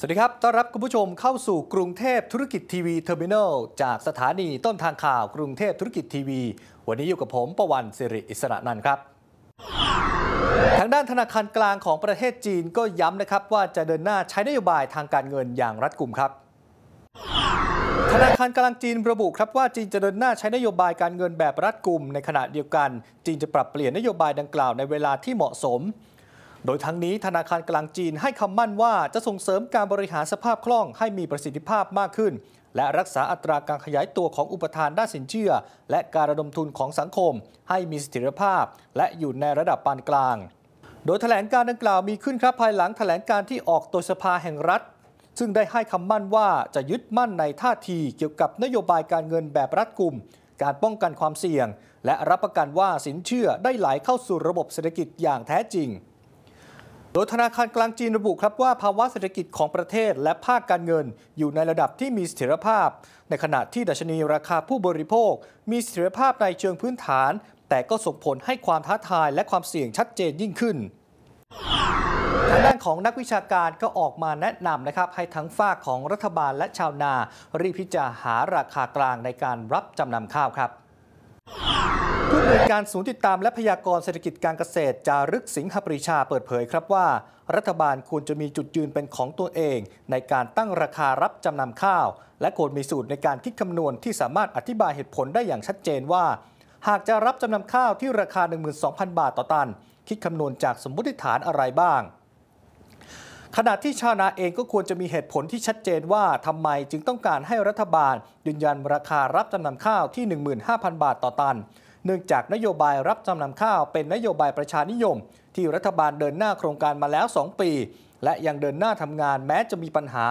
สวัสดีครับ ต้อนรับคุณผู้ชมเข้าสู่กรุงเทพธุรกิจทีวีเทอร์มินอลจากสถานีต้นทางข่าวกรุงเทพธุรกิจทีวีวันนี้อยู่กับผมประวันสิริอิสระนันท์ครับ ทางด้านธนาคารกลางของประเทศจีนก็ย้ำนะครับว่าจะเดินหน้าใช้นโยบายทางการเงินอย่างรัดกุมครับ ธนาคารกลางจีนระบุครับว่าจีนจะเดินหน้าใช้นโยบายการเงินแบบรัดกุมในขณะเดียวกัน จีนจะปรับเปลี่ยนนโยบายดังกล่าวในเวลาที่เหมาะสมโดยทั้งนี้ธนาคารกลางจีนให้คำมั่นว่าจะส่งเสริมการบริหารสภาพคล่อง ให้มีประสิทธิภาพมากขึ้น และรักษาอัตราการขยายตัวของอุปทานด้านสินเชื่อ และการระดมทุนของสังคม ให้มีสถิรภาพ และอยู่ในระดับปานกลาง โดยแถลงการดังกล่าวมีขึ้นครับภายหลังแถลงการที่ออกโดยสภาแห่งรัฐ ซึ่งได้ให้คำมั่นว่าจะยึดมั่นในท่าที เกี่ยวกับนโยบายการเงินแบบรัฐกลุ่มการป้องกันความเสี่ยง และรับประกันว่าสินเชื่อได้ไหลเข้าสู่ระบบเศรษฐกิจอย่างแท้จริงโดยธนาคารกลางจีนระบุครับว่าภาวะเศรษฐกิจของประเทศและภาคการเงินอยู่ในระดับที่มีเสถียรภาพ ในขณะที่ดัชนีราคาผู้บริโภคมีเสถียรภาพในเชิงพื้นฐาน แต่ก็ส่งผลให้ความท้าทายและความเสี่ยงชัดเจนยิ่งขึ้น ทางด้านของนักวิชาการก็ออกมาแนะนำนะครับให้ทั้งฝ้าของรัฐบาลและชาวนา รีพิจารหาราคากลางในการรับจำนำข้าวครับผู้บริการศูนย์ติดตามและพยากรเศรษฐกิจการเกษตร จารึกสิงหปรีชาเปิดเผยครับว่า รัฐบาลควรจะมีจุดยืนเป็นของตัวเอง ในการตั้งราคารับจำนำข้าว และควรมีสูตรในการคิดคำนวณที่สามารถอธิบายเหตุผลได้อย่างชัดเจนว่า หากจะรับจำนำข้าวที่ราคา 12,000 บาทต่อตัน คิดคำนวณจากสมมติฐานอะไรบ้าง ขณะที่ชาวนาเองก็ควรจะมีเหตุผลที่ชัดเจนว่าทำไมจึงต้องการให้รัฐบาลยืนยันราคารับจำนำข้าวที่15,000บาทต่อตันเนื่องจากนโยบายรับจำนำข้าวเป็นนโยบายประชานิยม ที่รัฐบาลเดินหน้าโครงการมาแล้ว 2 ปี และยังเดินหน้าทำงานแม้จะมีปัญหา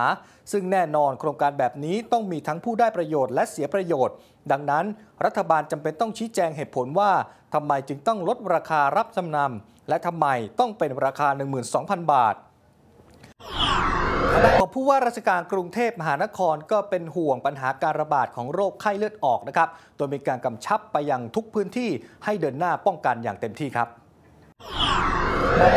ซึ่งแน่นอนโครงการแบบนี้ต้องมีทั้งผู้ได้ประโยชน์และเสียประโยชน์ ดังนั้น รัฐบาลจำเป็นต้องชี้แจงเหตุผลว่าทำไมจึงต้องลดราคารับจำนำและทำไมต้องเป็นราคา12,000 บาทของผู้ว่าราชการกรุงเทพมหานครก็เป็นห่วงปัญหาการระบาดของโรคไข้เลือดออกนะครับโดยมีการกำชับไปยังทุกพื้นที่ให้เดินหน้าป้องกันอย่างเต็มที่ครับ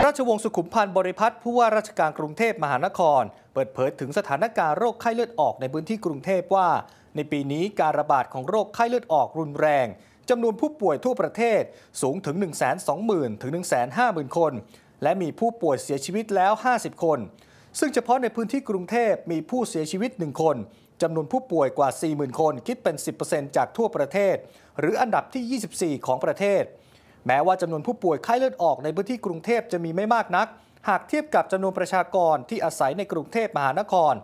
ราชวงศ์สุขุมพันธ์บริพัตรผู้ว่าราชการกรุงเทพมหานคร เปิดเผยถึงสถานการณ์โรคไข้เลือดออกในพื้นที่กรุงเทพว่า ในปีนี้การระบาดของโรคไข้เลือดออกรุนแรงจำนวนผู้ป่วยทั่วประเทศสูงถึง 120,000ถึง150,000คน และมีผู้ป่วยเสียชีวิตแล้ว 50 คนซึ่งเฉพาะในพื้นที่กรุงเทพมีผู้เสียชีวิต 1 คนจำนวนผู้ป่วยกว่า 40,000 คนคิดเป็น 10%จากทั่วประเทศ หรืออันดับที่ 24 ของประเทศแม้ว่าจำนวนผู้ป่วยไข้เลือดออกในพื้นที่กรุงเทพจะมีไม่มากนัก หากเทียบกับจำนวนประชากรที่อาศัยในกรุงเทพมหานคร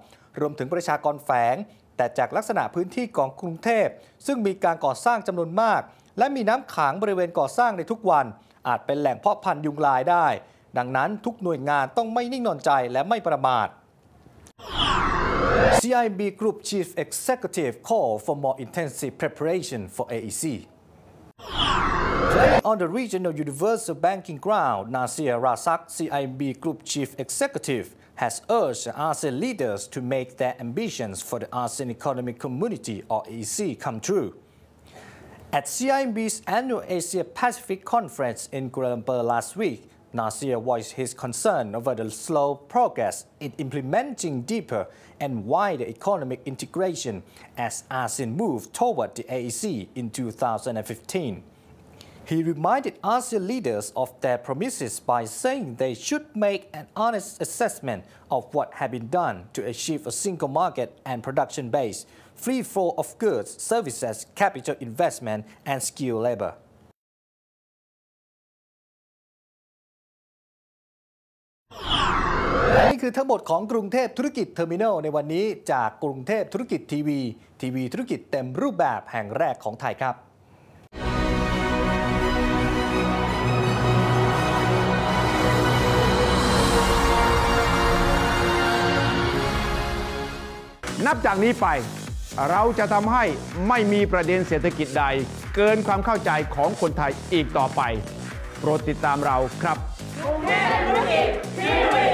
รวมถึงประชากรแฝง แต่จากลักษณะพื้นที่ของกรุงเทพซึ่งมีการก่อสร้างจำนวนมาก และมีน้ำขังบริเวณก่อสร้างในทุกวัน อาจเป็นแหล่งเพาะพันธุ์ยุงลายได้ดังนั้นทุกหน่วยงานต้องไม่นิ่งนอนใจและไม่ประมาท CIB Group Chief Executive call for more intensive preparation for AEC. On the regional universal banking ground, Nasir Razak, CIB Group Chief Executive, has urged ASEAN leaders to make their ambitions for the ASEAN Economic Community, or AEC, come true. At CIB's annual Asia Pacific Conference in Kuala Lumpur last week, Nasir voiced his concern over the slow progress in implementing deeper and wider economic integration as ASEAN moved toward the AEC in 2015. He reminded ASEAN leaders of their promises by saying they should make an honest assessment of what had been done to achieve a single market and production base, free flow of goods, services, capital investment, and skilled labor. ี่คือทั้งหมดของกรุงเทพธุรกิจเทอร์มินัลในวันนี้จากกรุงเทพธุรกิจทีวีทีวีธุรกิจเต็มรูปแบบแห่งแรกของไทยครับ นับจากนี้ไป เราจะทำให้ไม่มีประเด็นเศรษฐกิจใดเกินความเข้าใจของคนไทยอีกต่อไป โปรดติดตามเราครับ กรุงเทพธุรกิจทีวี